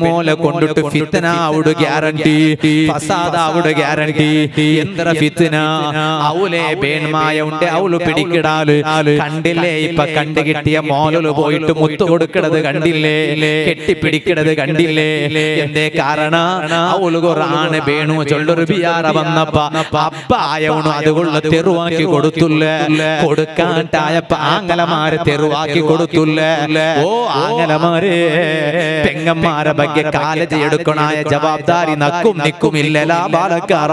പെണ്ണ് മോലെ കൊണ്ടിട്ട് ഫിത്തന അവിടെ ഗ്യാരണ്ടി ഫസാദ അവിടെ ഗ്യാരണ്ടി എന്ത്ര ഫിത്തന അവലെ പേൺമായ ഉണ്ട് അവള് പിടിക്കിടാല് കണ്ടില്ലേ ഇപ്പൊ കണ്ടു കിട്ടിയ മോലല് പോയിട്ട് മുത്തു കൊടുക്കണത് കണ്ടില്ലേ കെട്ടിപ്പിടിക്കണത് കണ്ടില്ലേ എന്തേ കാരണ അവള് കൊറാണ് വേണു ചൊല്ലൊരു ബിയാറ വന്നപ്പ അപ്പ ആയവണു അതുകൊള്ള തെരുവാക്കി കൊടുത്തുല്ല കൊടുക്കാണ്ടായപ്പ ആങ്ങലമാരെ തെരുവാക്കി കൊടുത്തുല്ല ഓ ആങ്ങലമാരെ പെങ്ങന്മാരെ ಬಗ್ಗೆ ಕಾಲೇಜ್ ಎಡುಕಣಾಯ ಜವಾಬ್ದಾರಿ ನಕ್ಕುಂ ನಿಕ್ಕುം ഇല്ലലാ ബാലക്കാറ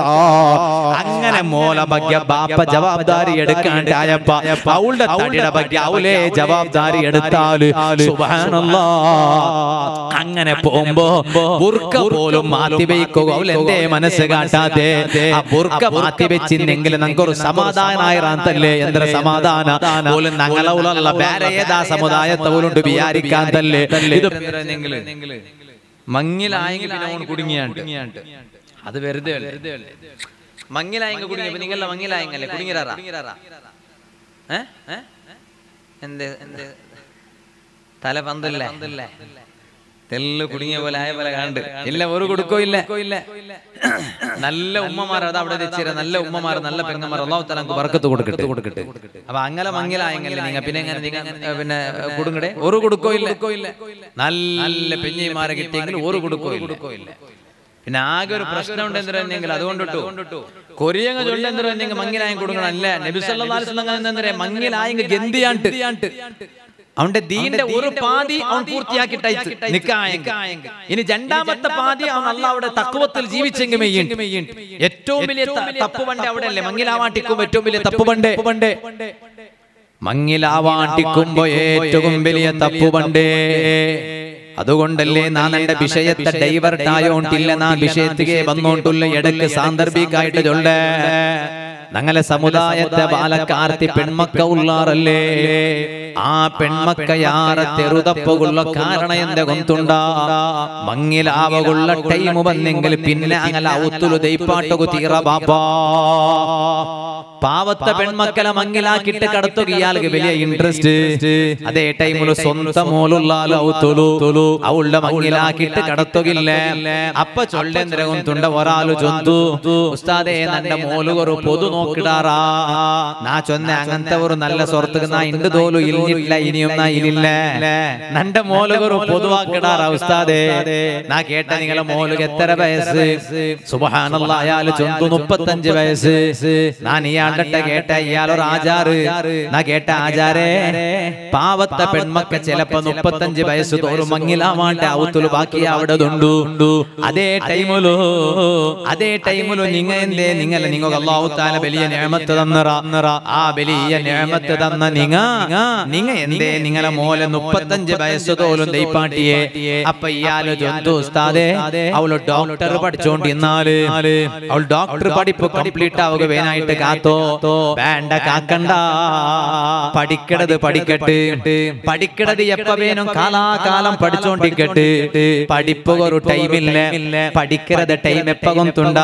അങ്ങനെ മോല ಬಗ್ಗೆ ബാപ്പ ജവാബ്ദാരി എടുക്കാണ്ടായപ്പ അവളുടെ തടിയുടെ ಬಗ್ಗೆ അവളെ ജവാബ്ദാരി എടുത്താല് സുബാനല്ലാ അങ്ങനെ പോകുമ്പോ ബുർക്ക പോലും മാറ്റി വയ്ക്കുക അവളെന്റെ മനസ്സ് കാട്ടാതെ ആ ബുർക്ക മാറ്റി നമുക്കൊരു ഞങ്ങൾക്കൊരു സമാധാനായിറാന്തല്ലേ എന്തൊരു സമാധാന പോലും ഞങ്ങളവളുള്ള വേറെ ഏതാ സമുദായത്തവളുണ്ട് വിചാരിക്കാൻ തല്ലേ ഇത് മങ്ങിലായെങ്കിൽ പിന്നെ ഓൺ കുടുങ്ങിയാണ്ട് അത് വെറുതെ മങ്ങിലായെങ്കിൽ കുടുങ്ങി നിങ്ങളെ മങ്ങിലായെങ്കല്ലേ കുടുങ്ങിറാറാ എന്ത് എന്ത് തല പന്തല്ലേ തെല്ല് കുടുങ്ങിയ പോലെ ആയ പോലെ കാണണ്ട് ഇല്ല ഒരു കൊടുക്കോ ഇല്ല നല്ല ഉമ്മമാർ അത് അവിടെ വെച്ചേരാ നല്ല ഉമ്മമാർ നല്ല പെങ്ങന്മാർ അള്ളാഹു തലക്ക് വർക്കത്ത് കൊടുക്കട്ടെ കൊടുക്കട്ടെ അപ്പൊ അങ്ങനെ മങ്ങിലായെങ്കിൽ നിങ്ങൾ പിന്നെ എങ്ങനെ നിങ്ങൾ പിന്നെ കൊടുങ്ങടെ ഒരു കൊടുക്കോ ഇല്ല നല്ല പെഞ്ഞിമാരെ കിട്ടിയെങ്കിൽ ഒരു കൊടുക്കോ കൊടുക്കോ ഇല്ല പിന്നെ ആകെ ഒരു പ്രശ്നം ഉണ്ട് എന്തെങ്കിൽ അതുകൊണ്ടിട്ടു കൊരിയങ്ങ ചൊല്ല എന്തെങ്കിലും മങ്ങിലായും കൊടുക്കണം അല്ലെ നബിസ് മങ്ങിലായെങ്കിൽ ഗന്തിയാണ്ട് അവന്റെ ദീന്റെ ഒരു പാതി അവൻ പൂർത്തിയാക്കിട്ടയച്ച് ഇനി രണ്ടാമത്തെ പാതി അവൻ അല്ല അവിടെ തക്കുവത്തിൽ ജീവിച്ചെങ്കിൽ ഏറ്റവും വലിയ പണ്ട് അവിടെ അല്ലേ മങ്ങിലാവാട്ടിക്കും ഏറ്റവും വലിയ തപ്പ് പണ്ട് മങ്ങിലാവാട്ടിക്കുമ്പോ ഏറ്റവും വലിയ പണ്ട് അതുകൊണ്ടല്ലേ നാം എന്റെ വിഷയത്തെ ഡൈവർട്ടായോണ്ടില്ല ആയോണ്ടില്ല നാ വിഷയത്തികെ വന്നോണ്ടുള്ള ഇടയ്ക്ക് സാന്ദർഭികമായിട്ട് ചൊല്ലേ ഞങ്ങളെ സമുദായത്തെ ബാലക്കാരത്തി പെൺമക്ക ഉള്ളാറല്ലേ ആ പെൺമക്കയാറ തെറുതപ്പുള്ള കാരണം എന്റെ കൊന്തുണ്ടാ മങ്ങിലാവുള്ള ടൈം വന്നെങ്കിൽ പിന്നെ അങ്ങനെ ഔത്തുലു ദൈപ്പാട്ടു തീറ ബാപ്പാ പാവത്തെ പെൺമക്കളെ മങ്ങിലാക്കിട്ട് കടത്തുകയാൽ വലിയ ഇൻട്രസ്റ്റ് അതേ ടൈമിൽ സ്വന്തം മോലുള്ള അവളുടെ മങ്ങിലാക്കിട്ട് കടത്തുകില്ല അപ്പ ചൊല്ലെന്തരകും തുണ്ട ഒരാളു ചൊന്തു ഉസ്താദേ നന്റെ മോല് പൊതു നോക്കിടാറാ നാ ചൊന്ന അങ്ങനത്തെ ഒരു നല്ല സ്വർത്തുക്ക് നാ എന്ത് തോലു ഇല്ലില്ല ഇനിയും നാ ഇല്ല നന്റെ മോലുകൊരു പൊതുവാക്കിടാറാ ഉസ്താദേ നാ കേട്ട നിങ്ങളെ മോലുക്ക് എത്ര വയസ്സ് സുബഹാനുള്ള അയാൾ ചൊന്തു മുപ്പത്തഞ്ച് വയസ്സ് നാ നീയാ കണ്ടിട്ട് കേട്ട ഇയാളൊരു ആചാറ് കേട്ട ആചാരേ പാവത്തെ പെൺമക്ക ചിലപ്പോ മുപ്പത്തഞ്ച് വയസ്സ് തോറും മങ്ങിലാവാണ്ട് ഔത്തുല് ബാക്കി അവിടെ ഉണ്ടു അതേ ടൈമിലോ അതേ ടൈമിലോ നിങ്ങ എന്തേ നിങ്ങൾ നിങ്ങൾ അള്ളാഹുത്താല വലിയ നേമത്ത് തന്നറ ആ വലിയ നേമത്ത് തന്ന നിങ്ങ നിങ്ങ എന്തേ നിങ്ങളെ മോലെ മുപ്പത്തഞ്ച് വയസ്സ് തോലും ദൈപ്പാട്ടിയെ അപ്പൊ ഇയാള് ജന്തു അവള് ഡോക്ടർ പഠിച്ചോണ്ടിരുന്നാല് അവൾ ഡോക്ടർ പഠിപ്പ് കംപ്ലീറ്റ് ആവുക വേനായിട്ട് കാത്തോ അതോ വേണ്ട കാക്കണ്ട പഠിക്കണത് പഠിക്കട്ട് പഠിക്കണത് എപ്പ വേണം കാലാകാലം പഠിച്ചോണ്ടിരിക്കട്ട് പഠിപ്പ് ഒരു ടൈമില്ല പഠിക്കണത് ടൈം എപ്പകും തുണ്ട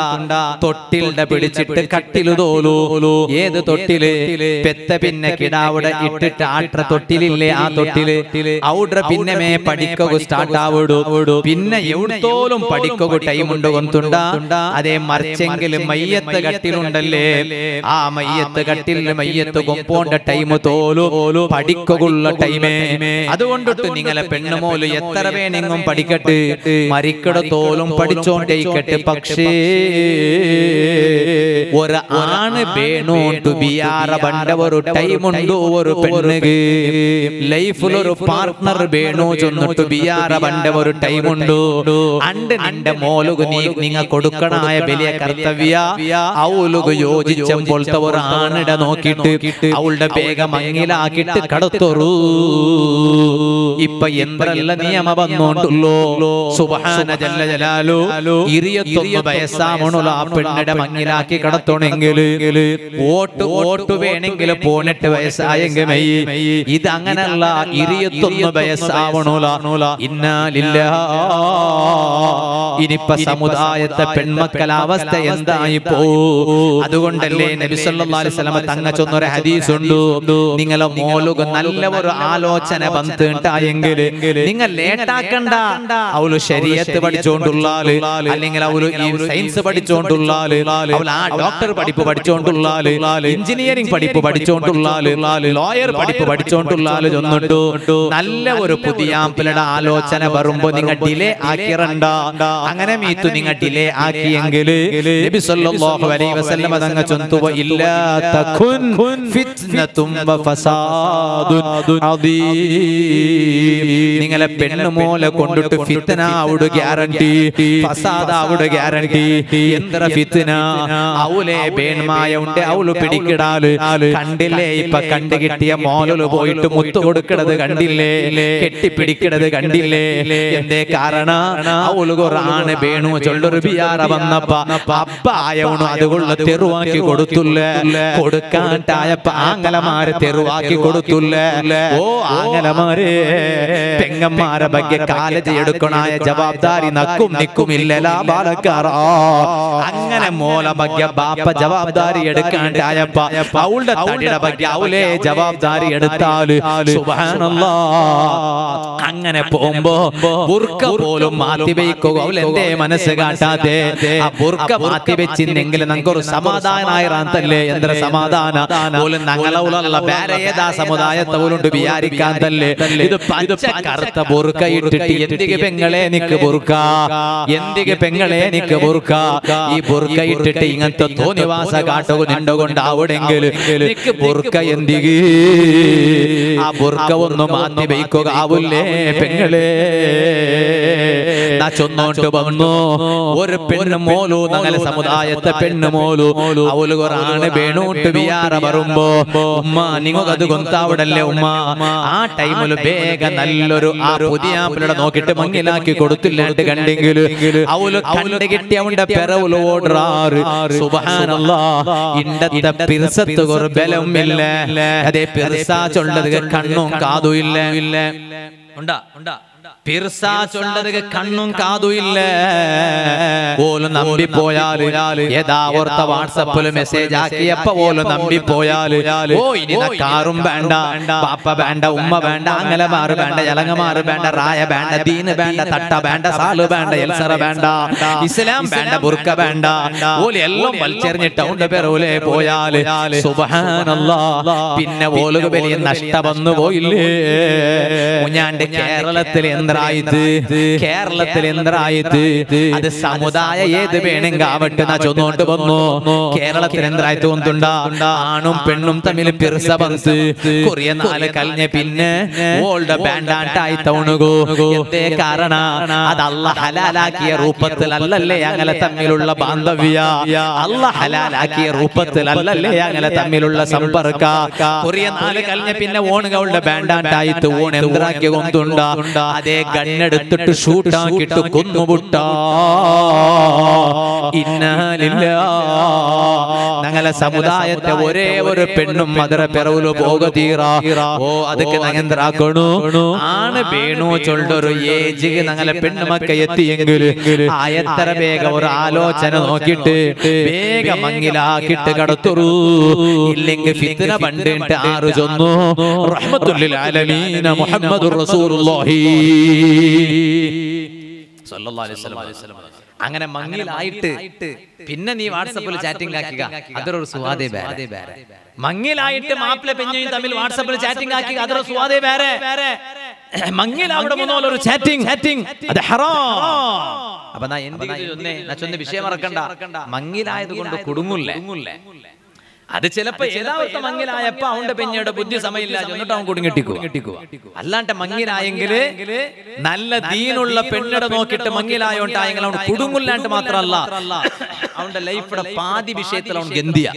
തൊട്ടിലിന്റെ പിടിച്ചിട്ട് കട്ടില് തോലൂലു ഏത് തൊട്ടില് പെത്ത പിന്നെ കിടാവിടെ ഇട്ടിട്ട് ആട്ര തൊട്ടിലില്ലേ ആ തൊട്ടില് ഔട്ര പിന്നെ മേ പഠിക്കു സ്റ്റാർട്ട് ആവിടു പിന്നെ എവിടത്തോലും പഠിക്കു ടൈം ഉണ്ട് കൊന്തുണ്ട അതേ മറിച്ചെങ്കിലും മയ്യത്ത് കട്ടിലുണ്ടല്ലേ ആ മയ്യത്ത് കട്ടിൽ മയ്യത്ത് കൊമ്പോണ്ട ടൈം തോലു പഠിക്കുള്ള ടൈമേ അതുകൊണ്ടിട്ട് നിങ്ങളെ പെണ്ണുമോല് എത്ര വേണെങ്കും പഠിക്കട്ട് മരിക്കട തോലും പഠിച്ചോണ്ടേക്കട്ട് പക്ഷേ ഒരു ആണ് വേണോണ്ട് ബിയാറ പണ്ട ഒരു ടൈമുണ്ട് ഒരു പെണ്ണുക്ക് ലൈഫിൽ ഒരു പാർട്ണർ വേണോ ചെന്നിട്ട് ബിയാറ പണ്ട ഒരു ടൈമുണ്ട് അണ്ട് നിന്റെ മോലുകു നീ നിങ്ങ കൊടുക്കണായ വലിയ കർത്തവ്യ ഔലുകു യോജിച്ചപ്പോൾ പുറത്തെ ഒരു ആണിട നോക്കിയിട്ട് അവളുടെ വേഗം അങ്ങിലാക്കിട്ട് കടത്തൊറു ഇപ്പൊ എന്തല്ല നിയമ വന്നോണ്ടല്ലോ സുബഹാന ജല്ല ജലാലോ ഇറിയത്തൊന്ന് വയസ്സാവണല്ലോ ആ പെണ്ണിടെ മങ്ങിലാക്കി കടത്തോണെങ്കിൽ വോട്ട് വോട്ട് വേണമെങ്കിൽ പോണെട്ട് വയസ്സായെങ്കിൽ ഇത് അങ്ങനല്ല ഇറിയത്തൊന്ന് വയസ്സാവണോലാണോല ഇന്നാലില്ല ഇനിപ്പ സമുദായത്തെ പെൺമക്കള അവസ്ഥ എന്തായി പോ അതുകൊണ്ടല്ലേ നബി നബി സല്ലല്ലാഹു തങ്ങച്ചൊന്നൊരു ഹദീസ് ഉണ്ട് നിങ്ങളെ മോലുക നല്ല ഒരു ആലോചന ബന്ധുണ്ടായെങ്കിൽ നിങ്ങൾ ലേട്ടാക്കണ്ട അവള് ശരീരത്ത് പഠിച്ചുകൊണ്ടുള്ള അല്ലെങ്കിൽ അവള് സയൻസ് പഠിച്ചുകൊണ്ടുള്ള അവൾ ആ ഡോക്ടർ പഠിപ്പ് പഠിച്ചുകൊണ്ടുള്ള എഞ്ചിനീയറിംഗ് പഠിപ്പ് പഠിച്ചുകൊണ്ടുള്ള ലോയർ പഠിപ്പ് പഠിച്ചുകൊണ്ടുള്ള ഒന്നുണ്ട് നല്ല ഒരു പുതിയ ആപ്പിളുടെ ആലോചന വരുമ്പോ നിങ്ങൾ ഡിലേ ആക്കിറണ്ട അങ്ങനെ മീത്തു നിങ്ങൾ ഡിലേ ആക്കിയെങ്കിൽ നബി സല്ലല്ലാഹു അലൈഹി വസല്ലം തങ്ങ ചൊന്തുവോ إلا تكن فتنة നിങ്ങളെ പെണ്ണുമോലെ കൊണ്ടിട്ട് ഫിത്തന അവിടെ ഗ്യാരണ്ടി ഫസാദ് അവിടെ ഗ്യാരണ്ടി എന്തര ഫിത്തന അവലെ ബേൺമായ ഉണ്ട് അവള് പിടിക്കിടാല് കണ്ടില്ലേ ഇപ്പൊ കണ്ടു കിട്ടിയ മോലല് പോയിട്ട് മുത്തു കൊടുക്കണത് കണ്ടില്ലേ കെട്ടിപ്പിടിക്കണത് കണ്ടില്ലേ എന്തേ കാരണ അവള് കുറാണ് വേണു ചൊല്ലൊരു ബിയാറ വന്നപ്പ അപ്പ ആയവണു അതുകൊള്ള തെറുവാക്കി കൊടുത്തുള്ള കൊടുക്കാൻ തായപ്പ ആങ്ങലമാരെ തെരുവാക്കി കൊടുത്തുല്ലേ ഓ ആങ്ങലമാരെ പെങ്ങന്മാരെ ಬಗ್ಗೆ കാലജ എടുക്കണായ ജവാബ്ദാരി നക്കും നിക്കും നിക്കുമില്ല ലാബാലക്കാറ അങ്ങനെ മോല ಬಗ್ಗೆ ബാപ്പ ജവാബ്ദാരി തായപ്പ അവളുടെ തടിയുടെ ಬಗ್ಗೆ അവളെ ജവാബ്ദാരി എടുത്താൽ അങ്ങനെ പോകുമ്പോ ബുർക്ക പോലും മാറ്റി വയ്ക്കുക അവൾ എന്റെ മനസ്സ് കാട്ടാതെ ആ ബുർക്ക മാറ്റി വെച്ചിരുന്നെങ്കിൽ നമുക്കൊരു സമാധാനായിറാൻ തല്ലേ എന്തൊരു സമാധാന പോലും തല്ലേ ഇത് പച്ച പെങ്ങളെ നിക്ക് പെങ്ങളെ നിക്ക് ഈ ഇങ്ങനത്തെ തോന്നിവാസ കാട്ടുക നിക്ക് ആ ബുറുക്ക ഒന്ന് മാറ്റി വയ്ക്കുക ആവില്ലേ പെങ്ങളെ പെണ്ണ ചൊന്നോട്ട് വന്നു ഒരു പെണ്ണ് മോലു അങ്ങനെ സമുദായത്തെ പെണ്ണ് മോലു അവല് കൊറാണ് വേണൂട്ട് വിയാറ പറയുമ്പോ ഉമ്മ നിങ്ങൾ അത് കൊന്താവിടല്ലേ ഉമ്മ ആ ടൈമില് വേഗം നല്ലൊരു ആ പുതിയ നോക്കിട്ട് മങ്ങിലാക്കി കൊടുത്തില്ലാണ്ട് കണ്ടെങ്കിൽ അവല് കണ്ട് കിട്ടി അവന്റെ പെറവുല് ഓടാറ് സുബാനല്ലാ ഇണ്ടത്തെ പിറസത്ത് കുറ ബലമില്ല അതേ പിറസാച്ചുള്ളത് കണ്ണും കാതും ഇല്ല ഇല്ല ഉണ്ടാ ഉണ്ടാ പിർസാ ചൊണ്ടത് കണ്ണും കാതും ഇല്ല ഓലും നമ്പിപ്പോയാല് യഥാവർത്ത വാട്സപ്പിൽ മെസ്സേജ് ആക്കിയപ്പോ ഓലും പോയാല് ഓ ഇനി കാറും വേണ്ട പാപ്പ വേണ്ട ഉമ്മ വേണ്ട അങ്ങലമാറ് വേണ്ട ഇളങ്ങമാറ് വേണ്ട റായ വേണ്ട ദീന് വേണ്ട തട്ട വേണ്ട സാല് വേണ്ട എൽസറ വേണ്ട ഇസ്ലാം വേണ്ട ബുർക്ക വേണ്ട ഓല് എല്ലാം വലിച്ചെറിഞ്ഞിട്ട് ഉണ്ട് പെറോലെ പോയാല് സുബാനല്ലാ പിന്നെ ഓലുക വലിയ നഷ്ടം വന്നു പോയില്ലേ ഞാൻ കേരളത്തിലെ എന്തരായത് കേരളത്തിൽ എന്തരായത് അത് സമുദായ ഏത് വേണമെങ്കിൽ ആവട്ടെ എന്നാ ചൊന്നുകൊണ്ട് വന്നു കേരളത്തിൽ എന്തരായത് ഒന്നുണ്ട ആണും പെണ്ണും തമ്മിൽ പിർസ ബസ് കുറിയ നാല് കഴിഞ്ഞ പിന്നെ ഓൾഡ് ബാൻഡാണ്ടായി തോണുകോ എന്തേ കാരണ അത് അല്ല ഹലാലാക്കിയ രൂപത്തിൽ അല്ലല്ലേ ഞങ്ങളെ തമ്മിലുള്ള ബാന്ധവ്യ അല്ല ഹലാലാക്കിയ രൂപത്തിൽ അല്ലല്ലേ ഞങ്ങളെ തമ്മിലുള്ള സമ്പർക്ക കുറിയ നാല് കഴിഞ്ഞ പിന്നെ ഓണുകളുടെ ബാൻഡാണ്ടായി ഓൺ എന്തരാക്കിയ കൊണ്ടുണ്ട അതേ ഗണ്ണെടുത്തിട്ട് ഷൂട്ടാക്കിട്ട് കൊന്നുപുട്ട ഇന്നാലില്ല ഞങ്ങളെ സമുദായത്തെ ഒരേ ഒരു പെണ്ണും മധുര പിറവില് പോക തീറ ഓ അതൊക്കെ ഞങ്ങൾക്കണു ആണ് വേണു ചൊല്ലൊരു ഏജ് ഞങ്ങളെ പെണ്ണുമൊക്കെ എത്തിയെങ്കിൽ എത്ര വേഗം ഒരു ആലോചന നോക്കിട്ട് വേഗം മങ്ങിലാക്കിട്ട് കടത്തുറു ഇല്ലെങ്കിൽ ഫിത്തിന പണ്ടിട്ട് ആറ് ചൊന്നു റഹ്മത്തുള്ളിൽ ആലമീന മുഹമ്മദ് റസൂലുള്ളാഹി അങ്ങനെ മങ്ങിലായിട്ട് പിന്നെ നീ വാട്സപ്പിൽ ചാറ്റിംഗ് ആക്കുക അതൊരു സുവാദേ ബേരെ മങ്ങിലായിട്ട് മാപ്പിള പെഞ്ഞയും തമ്മിൽ വാട്സപ്പിൽ ചാറ്റിംഗ് ആക്കുക അതൊരു സുവാദേ ബേരെ ഒരു ചാറ്റിംഗ് ചാറ്റിംഗ് അത് ഹറാം എന്ത് മങ്ങിലായത് കൊണ്ട് കുടുങ്ങില്ല അത് ചിലപ്പോ ഏതാവസ്ഥ മങ്ങിലായപ്പോ അവന്റെ പെഞ്ഞയുടെ ബുദ്ധി സമയമില്ല എന്നിട്ട് അവൻ കുടുങ്ങിട്ടിക്കുക അല്ലാണ്ട് മങ്ങിലായെങ്കില് നല്ല ദീനുള്ള പെണ്ണിടെ നോക്കിയിട്ട് മങ്ങിലായോണ്ടായെങ്കിൽ അവൻ കുടുങ്ങില്ലാണ്ട് മാത്രമല്ല അവന്റെ ലൈഫിടെ പാതി വിഷയത്തിൽ അവൻ ഗന്ധിയ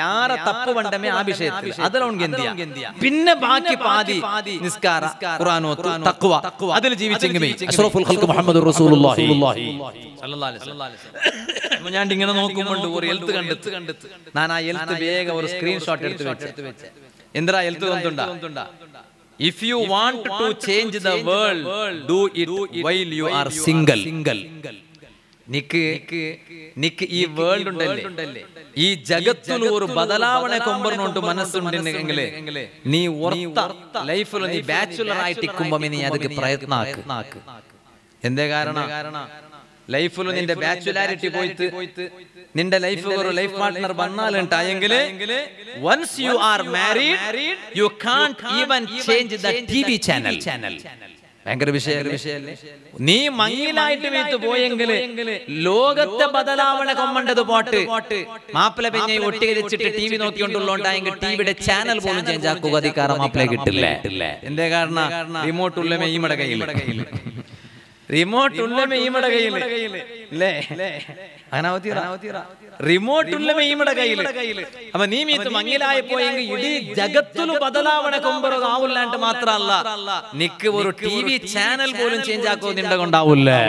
യാറെ തപ്പ് വണ്ടമേ ആ വിഷയത്തിൽ അതിൽ അവൻ ഗന്ധിയ പിന്നെ ബാക്കി പാതി നിസ്കാര ഖുറാനോ അതിൽ ജീവിച്ചെങ്കിൽ അഷ്റഫുൽ മുഹമ്മദ് റസൂലുള്ളാഹി സ്വല്ലല്ലാഹി അലൈഹി വസല്ലം കണ്ടെത്തുമ്പോൾ ഞാൻ ഇങ്ങനെ നോക്കുമ്പോണ്ട് ഒരു എൽത്ത് കണ്ടെത്ത് കണ്ടെത്ത് ഞാൻ ആ എൽത്ത് വേഗം ഒരു സ്ക്രീൻഷോട്ട് എടുത്ത് വെച്ച് എന്താ എൽത്ത് വന്നിട്ടുണ്ടാ if you want to change the world do it while you are single single നിക്ക് നിക്ക് ഈ വേൾഡ് ഉണ്ടല്ലേ ഈ ജഗത്തിൽ ഒരു ബദലാവണെ കൊമ്പറിനോണ്ട് മനസ്സുണ്ടെങ്കിൽ നീ ഓർത്ത ലൈഫിൽ നീ ബാച്ചുലർ ആയിട്ട് ഇക്കുമ്പോ നീ അതൊക്കെ പ്രയത്നാക്ക് എന്തേ കാരണം ലൈഫിൽ നിന്റെ ബാച്ചുലാരിറ്റി പോയിട്ട് നിന്റെ ലൈഫ് ഒരു ലൈഫ് പാർട്ട്ണർ വന്നാലുണ്ട് എങ്കിൽ once you are married you can't even change the TV channel channel ഭയങ്കര വിഷയല്ലേ നീ മങ്ങിലായിട്ട് വീത്ത് പോയെങ്കില് ലോകത്തെ ബദലാവണ കൊമ്മണ്ടത് പോട്ട് മാപ്പിള പിന്നെ ഒട്ടിയിരിച്ചിട്ട് ടി വി നോക്കിക്കൊണ്ടുള്ളോണ്ടായെങ്കിൽ ടിവിയുടെ ചാനൽ പോലും ചേഞ്ച് ആക്കുക അധികാരം മാപ്പിളെ കിട്ടില്ല എന്റെ കാരണം റിമോട്ട് ഉള്ള മെയ്യമ്മടെ കയ്യിൽ റിമോട്ട് ഉള്ള മെയ്മയുടെ കയ്യില് ഇല്ലേ അനാവതി റിമോട്ട് ഉള്ള മെയ്മയുടെ കയ്യില് അപ്പൊ നീ മീത്ത് മങ്ങിലായി പോയെങ്കിൽ ഇടീ ജഗത്തുലു ബദലാവണ കൊമ്പറോ ആവില്ലാണ്ട് മാത്രല്ല നിക്ക് ഒരു ടി വി ചാനൽ പോലും ചേഞ്ച് ആക്കോ നിന്റെ കൊണ്ടാവൂല്ലേ